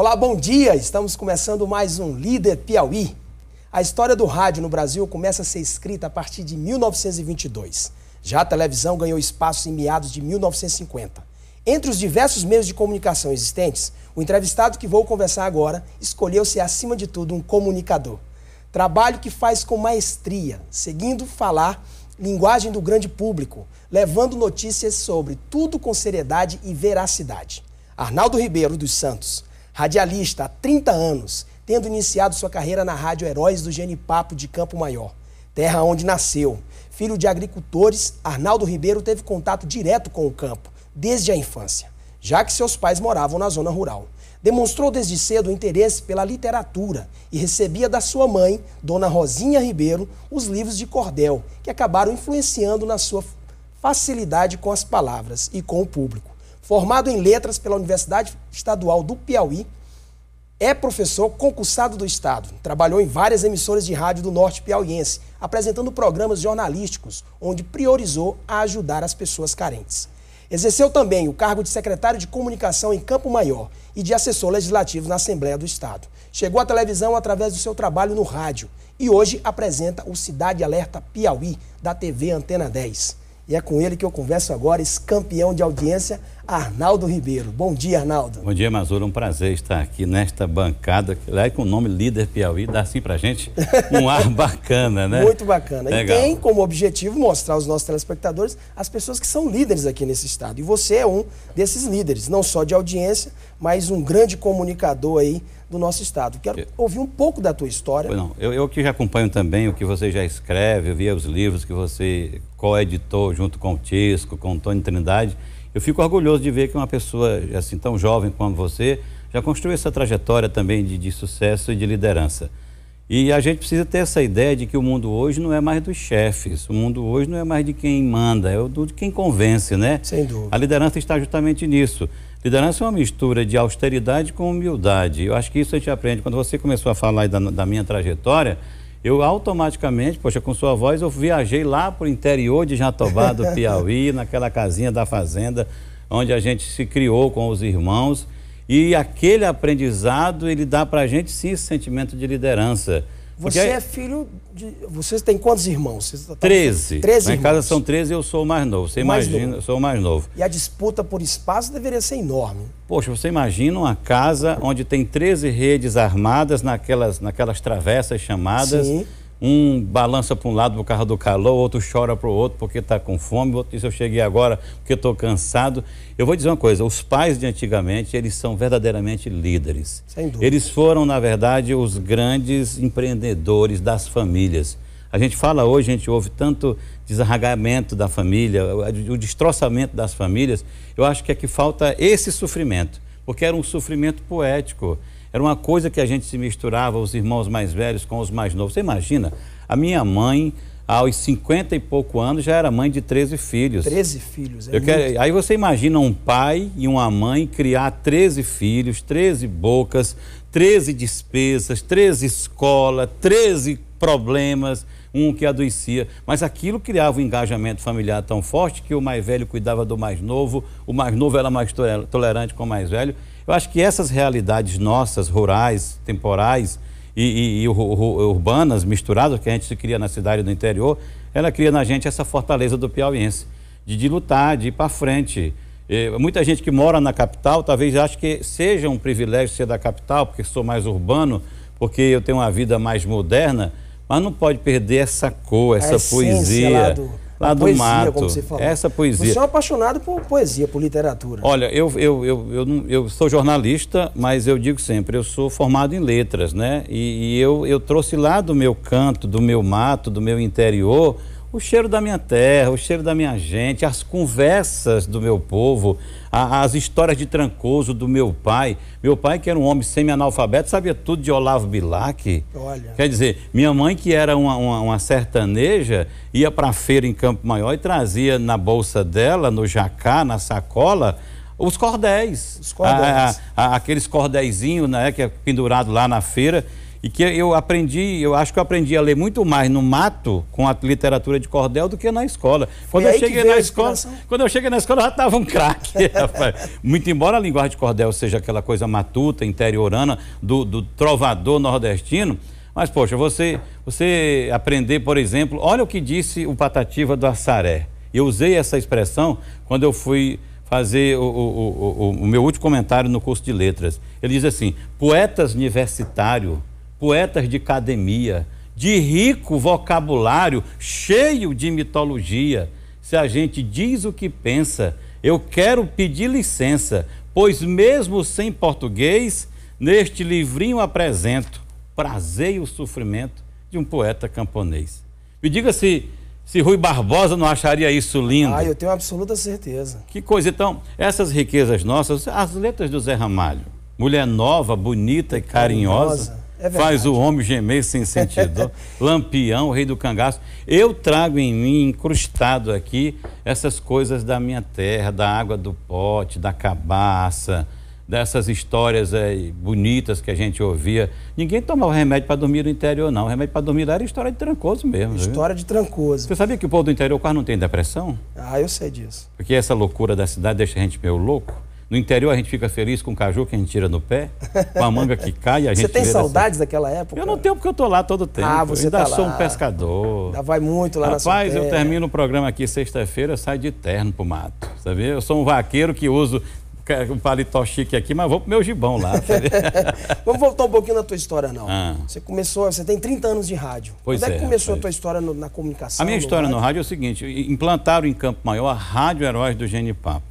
Olá, bom dia! Estamos começando mais um Líder Piauí. A história do rádio no Brasil começa a ser escrita a partir de 1922. Já a televisão ganhou espaço em meados de 1950. Entre os diversos meios de comunicação existentes, o entrevistado que vou conversar agora escolheu ser, acima de tudo, um comunicador. Trabalho que faz com maestria, seguindo falar linguagem do grande público, levando notícias sobre tudo com seriedade e veracidade. Arnaldo Ribeiro dos Santos radialista há 30 anos, tendo iniciado sua carreira na Rádio Heróis do Genipapo de Campo Maior, terra onde nasceu. Filho de agricultores, Arnaldo Ribeiro teve contato direto com o campo desde a infância, já que seus pais moravam na zona rural. Demonstrou desde cedo interesse pela literatura e recebia da sua mãe, Dona Rosinha Ribeiro, os livros de cordel, que acabaram influenciando na sua facilidade com as palavras e com o público formado em letras pela Universidade Estadual do Piauí, é professor concursado do Estado. Trabalhou em várias emissoras de rádio do norte piauiense, apresentando programas jornalísticos, onde priorizou a ajudar as pessoas carentes. Exerceu também o cargo de secretário de comunicação em Campo Maior e de assessor legislativo na Assembleia do Estado. Chegou à televisão através do seu trabalho no rádio e hoje apresenta o Cidade Alerta Piauí, da TV Antena 10. E é com ele que eu converso agora, ex-campeão de audiência, Arnaldo Ribeiro. Bom dia, Arnaldo. Bom dia, Mazura. Um prazer estar aqui nesta bancada, lá com o nome Líder Piauí, dá assim pra gente um ar bacana, né? Muito bacana. Legal. E tem como objetivo mostrar aos nossos telespectadores as pessoas que são líderes aqui nesse estado. E você é um desses líderes, não só de audiência, mas um grande comunicador aí do nosso Estado. Quero eu... ouvir um pouco da tua história. não, eu, eu que já acompanho também o que você já escreve, eu via os livros que você coeditou junto com o Tisco, com o Tony Trindade. Eu fico orgulhoso de ver que uma pessoa assim tão jovem como você já construiu essa trajetória também de, de sucesso e de liderança. E a gente precisa ter essa ideia de que o mundo hoje não é mais dos chefes, o mundo hoje não é mais de quem manda, é o de quem convence, né? Sem dúvida. A liderança está justamente nisso. Liderança é uma mistura de austeridade com humildade. Eu acho que isso a gente aprende. Quando você começou a falar da, da minha trajetória, eu automaticamente, poxa, com sua voz, eu viajei lá para o interior de Jatobá do Piauí, naquela casinha da fazenda, onde a gente se criou com os irmãos. E aquele aprendizado, ele dá para a gente sim esse sentimento de liderança. Você é filho de. Você tem quantos irmãos? Você tá... 13. Tá- 13 irmãos. Em casa são 13 e eu sou o mais novo. Você mais imagina, novo. eu sou o mais novo. E a disputa por espaço deveria ser enorme. Poxa, você imagina uma casa onde tem 13 redes armadas naquelas, naquelas travessas chamadas. Sim um balança para um lado por causa do calor, outro chora para o outro porque está com fome, outro diz eu cheguei agora porque estou cansado. Eu vou dizer uma coisa: os pais de antigamente, eles são verdadeiramente líderes. Sem dúvida. Eles foram, na verdade, os grandes empreendedores das famílias. A gente fala hoje, a gente ouve tanto desarragamento da família, o destroçamento das famílias. Eu acho que é que falta esse sofrimento, porque era um sofrimento poético. Era uma coisa que a gente se misturava, os irmãos mais velhos com os mais novos. Você imagina, a minha mãe, aos 50 e pouco anos, já era mãe de 13 filhos. 13 filhos, é quero... Aí você imagina um pai e uma mãe criar 13 filhos, 13 bocas, 13 despesas, 13 escola, 13 problemas, um que adoecia. Mas aquilo criava um engajamento familiar tão forte que o mais velho cuidava do mais novo, o mais novo era mais tolerante com o mais velho. Eu acho que essas realidades nossas, rurais, temporais e, e, e urbanas, misturadas, que a gente se cria na cidade do interior, ela cria na gente essa fortaleza do piauiense, de, de lutar, de ir para frente. E, muita gente que mora na capital, talvez ache que seja um privilégio ser da capital, porque sou mais urbano, porque eu tenho uma vida mais moderna, mas não pode perder essa cor, essa a poesia. Lá do lá do poesia, mato. Como você falou. Essa poesia. Você é um apaixonado por poesia, por literatura. Olha, eu, eu, eu, eu, sou jornalista, mas eu digo sempre, eu sou formado em letras, né? E, eu, eu trouxe lá do meu canto, do meu mato, do meu interior, o cheiro da minha terra, o cheiro da minha gente, as conversas do meu povo, a, as histórias de Trancoso do meu pai. Meu pai, que era um homem semi-analfabeto, sabia tudo de Olavo Bilac. Olha. Quer dizer, minha mãe, que era uma, uma, uma sertaneja, ia para a feira em Campo Maior e trazia na bolsa dela, no jacá, na sacola, os cordéis. Os cordéis. A, a, aqueles cordéizinhos né, que é pendurado lá na feira e que eu aprendi, eu acho que eu aprendi a ler muito mais no mato com a literatura de cordel do que na escola. Quando eu cheguei na escola, quando eu cheguei na escola já estava um craque, Muito embora a linguagem de cordel seja aquela coisa matuta, interiorana do, do trovador nordestino, mas poxa, você você aprender, por exemplo, olha o que disse o Patativa do Assaré. Eu usei essa expressão quando eu fui fazer o, o, o, o meu último comentário no curso de letras. Ele diz assim: poetas universitários poetas de academia, de rico vocabulário, cheio de mitologia. Se a gente diz o que pensa, eu quero pedir licença, pois mesmo sem português, neste livrinho apresento prazer e o sofrimento de um poeta camponês. Me diga se se Rui Barbosa não acharia isso lindo. Ah, eu tenho absoluta certeza. Que coisa. Então, essas riquezas nossas, as letras do Zé Ramalho, mulher nova, bonita e carinhosa. carinhosa. É Faz o homem gemer sem sentido. Lampião, rei do cangaço. Eu trago em mim, incrustado aqui, essas coisas da minha terra, da água do pote, da cabaça, dessas histórias eh, bonitas que a gente ouvia. Ninguém tomava remédio para dormir no interior, não. O remédio para dormir lá era história de trancoso mesmo. História viu? de trancoso. Você sabia que o povo do interior quase não tem depressão? Ah, eu sei disso. Porque essa loucura da cidade deixa a gente meio louco? No interior a gente fica feliz com o caju que a gente tira no pé, com a manga que cai, a gente Você tem saudades daquela época? Eu não tenho porque eu tô lá todo ah, tempo. Ah, você eu ainda tá sou lá. um pescador. Ainda vai muito lá Rapaz, na Rapaz, eu termino o programa aqui sexta-feira, saio de terno pro mato, sabe? Eu sou um vaqueiro que uso é um paletó chique aqui, mas vou pro meu gibão lá. Vamos voltar um pouquinho na tua história, não. Ah. Você começou, você tem 30 anos de rádio. Pois Quando é, é que é, começou a tua história no, na comunicação? A minha história no rádio? no rádio? é o seguinte, implantaram em Campo Maior a Rádio Heróis do Genipapo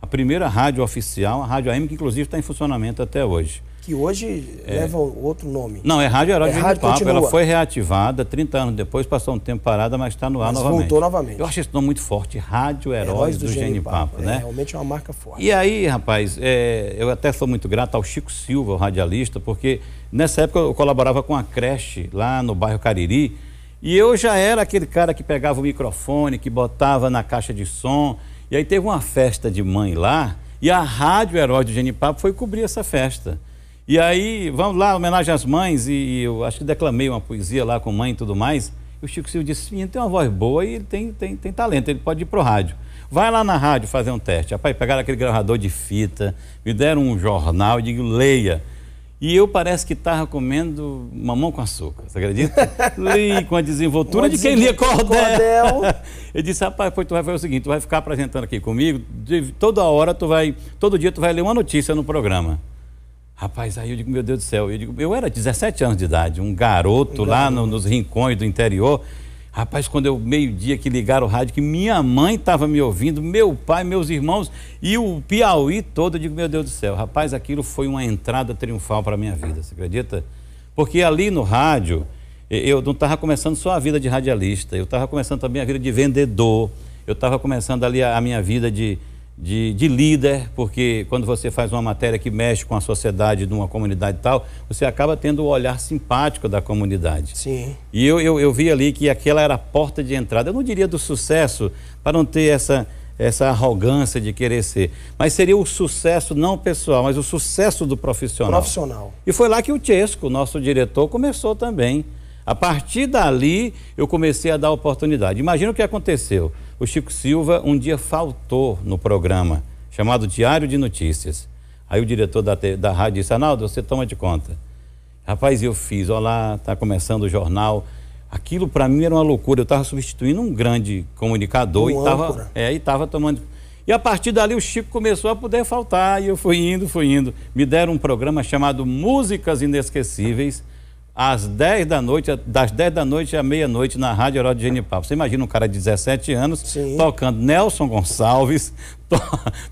a primeira rádio oficial, a Rádio AM, que inclusive está em funcionamento até hoje. Que hoje é... leva outro nome. Não, é Rádio Herói é de Rádio Papo. Ela foi reativada 30 anos depois, passou um tempo parada, mas está no ar mas novamente. voltou novamente. Eu acho esse nome muito forte, Rádio Herói do, do Genipapo, Papo, né? É, realmente é uma marca forte. E aí, rapaz, é, eu até sou muito grato ao Chico Silva, o radialista, porque nessa época eu colaborava com a creche lá no bairro Cariri, e eu já era aquele cara que pegava o microfone, que botava na caixa de som e aí teve uma festa de mãe lá e a Rádio Herói do Genipapo foi cobrir essa festa. E aí, vamos lá, homenagem às mães, e eu acho que declamei uma poesia lá com mãe e tudo mais. E o Chico Silva disse: Menino, tem uma voz boa e ele tem, tem, tem talento, ele pode ir pro rádio. Vai lá na rádio fazer um teste. Rapaz, pegaram aquele gravador de fita, me deram um jornal e digo: leia. E eu parece que estava comendo mamão com açúcar, você acredita? Li com a desenvoltura Uma de quem lia cordel. cordel. eu disse, rapaz, foi tu vai fazer o seguinte, tu vai ficar apresentando aqui comigo, de, toda hora tu vai, todo dia tu vai ler uma notícia no programa. Rapaz, aí eu digo, meu Deus do céu, eu, digo, eu era 17 anos de idade, um garoto, lá no, nos rincões do interior, Rapaz, quando eu, meio-dia que ligaram o rádio, que minha mãe estava me ouvindo, meu pai, meus irmãos e o Piauí todo, eu digo, meu Deus do céu, rapaz, aquilo foi uma entrada triunfal para a minha vida, você acredita? Porque ali no rádio, eu não estava começando só a vida de radialista, eu estava começando também a vida de vendedor, eu estava começando ali a, a minha vida de, de, de, líder, porque quando você faz uma matéria que mexe com a sociedade de uma comunidade tal, você acaba tendo o olhar simpático da comunidade. Sim. E eu, eu, eu vi ali que aquela era a porta de entrada. Eu não diria do sucesso, para não ter essa, essa arrogância de querer ser. Mas seria o sucesso, não pessoal, mas o sucesso do profissional. Profissional. E foi lá que o Chesco, nosso diretor, começou também. A partir dali, eu comecei a dar oportunidade. Imagina o que aconteceu o Chico Silva um dia faltou no programa chamado Diário de Notícias. Aí o diretor da, da rádio disse: Arnaldo, você toma de conta. Rapaz, eu fiz, olá, está começando o jornal. Aquilo para mim era uma loucura. Eu estava substituindo um grande comunicador um e estava é, tomando. E a partir dali o Chico começou a poder faltar e eu fui indo, fui indo. Me deram um programa chamado Músicas Inesquecíveis às 10 da noite, das 10 da noite à meia-noite na Rádio Herói de Genipapo. Você imagina um cara de 17 anos Sim. tocando Nelson Gonçalves, to,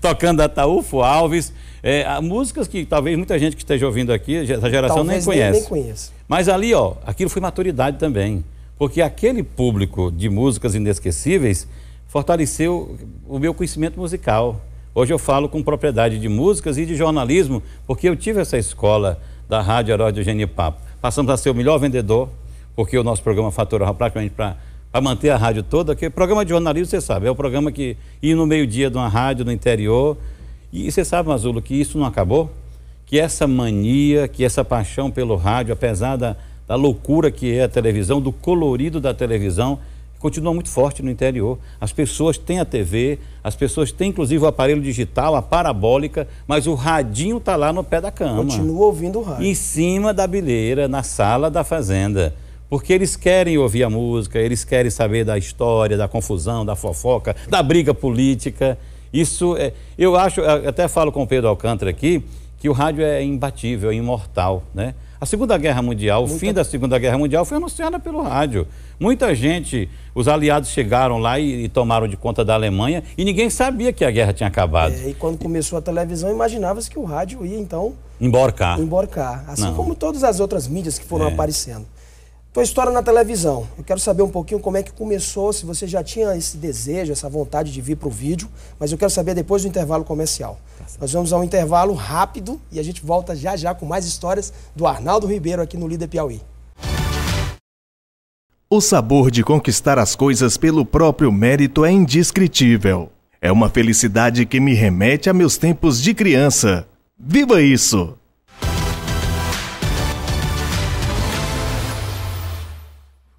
tocando Ataúfo Alves, é, músicas que talvez muita gente que esteja ouvindo aqui, essa geração talvez nem conhece. Nem conheço. Mas ali, ó, aquilo foi maturidade também. Porque aquele público de músicas inesquecíveis fortaleceu o meu conhecimento musical. Hoje eu falo com propriedade de músicas e de jornalismo, porque eu tive essa escola da Rádio Herói de Genipapo passamos a ser o melhor vendedor, porque o nosso programa faturava praticamente para para manter a rádio toda, que programa de jornalismo, você sabe, é o programa que ir no meio-dia de uma rádio no interior. E, e você sabe, Mazulo, que isso não acabou? Que essa mania, que essa paixão pelo rádio, apesar da, da loucura que é a televisão, do colorido da televisão, continua muito forte no interior. As pessoas têm a TV, as pessoas têm inclusive o aparelho digital, a parabólica, mas o radinho está lá no pé da cama. Continua ouvindo o rádio. Em cima da bilheira, na sala da fazenda. Porque eles querem ouvir a música, eles querem saber da história, da confusão, da fofoca, da briga política. Isso é. Eu acho, eu até falo com o Pedro Alcântara aqui, que o rádio é imbatível, é imortal, né? A Segunda Guerra Mundial, Muita... o fim da Segunda Guerra Mundial foi anunciada pelo rádio. Muita gente, os aliados chegaram lá e, e tomaram de conta da Alemanha e ninguém sabia que a guerra tinha acabado. É, e quando começou a televisão, imaginava-se que o rádio ia então emborcar. Emborcar, assim Não. como todas as outras mídias que foram é. aparecendo. Tua história na televisão. Eu quero saber um pouquinho como é que começou, se você já tinha esse desejo, essa vontade de vir para o vídeo, mas eu quero saber depois do intervalo comercial. Tá Nós vamos a um intervalo rápido e a gente volta já já com mais histórias do Arnaldo Ribeiro aqui no Líder Piauí. O sabor de conquistar as coisas pelo próprio mérito é indescritível. É uma felicidade que me remete a meus tempos de criança. Viva isso!